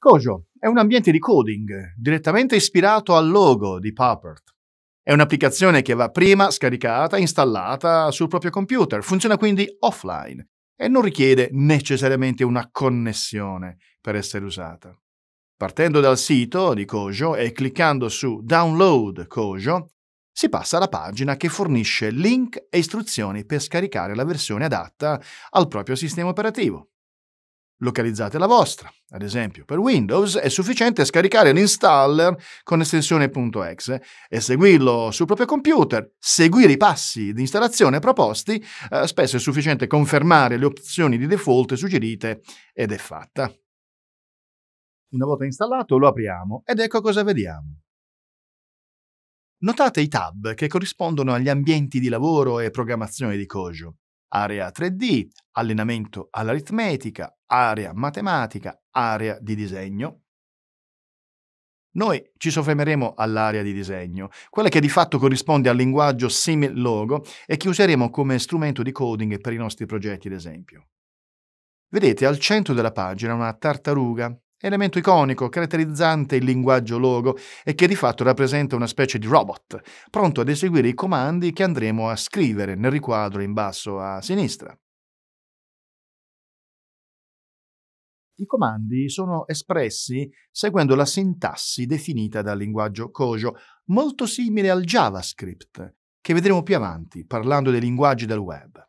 Kojo è un ambiente di coding direttamente ispirato al logo di Puppet. È un'applicazione che va prima scaricata e installata sul proprio computer, funziona quindi offline e non richiede necessariamente una connessione per essere usata. Partendo dal sito di Kojo e cliccando su Download Kojo, si passa alla pagina che fornisce link e istruzioni per scaricare la versione adatta al proprio sistema operativo. Localizzate la vostra. Ad esempio, per Windows è sufficiente scaricare l'installer con estensione.exe e seguirlo sul proprio computer. Seguire i passi di installazione proposti, eh, spesso è sufficiente confermare le opzioni di default suggerite ed è fatta. Una volta installato lo apriamo ed ecco cosa vediamo. Notate i tab che corrispondono agli ambienti di lavoro e programmazione di Kojo area 3D, allenamento all'aritmetica, area matematica, area di disegno. Noi ci soffermeremo all'area di disegno, quella che di fatto corrisponde al linguaggio simil logo e che useremo come strumento di coding per i nostri progetti, ad esempio. Vedete al centro della pagina una tartaruga Elemento iconico, caratterizzante il linguaggio logo e che di fatto rappresenta una specie di robot, pronto ad eseguire i comandi che andremo a scrivere nel riquadro in basso a sinistra. I comandi sono espressi seguendo la sintassi definita dal linguaggio Kojo, molto simile al JavaScript, che vedremo più avanti parlando dei linguaggi del web.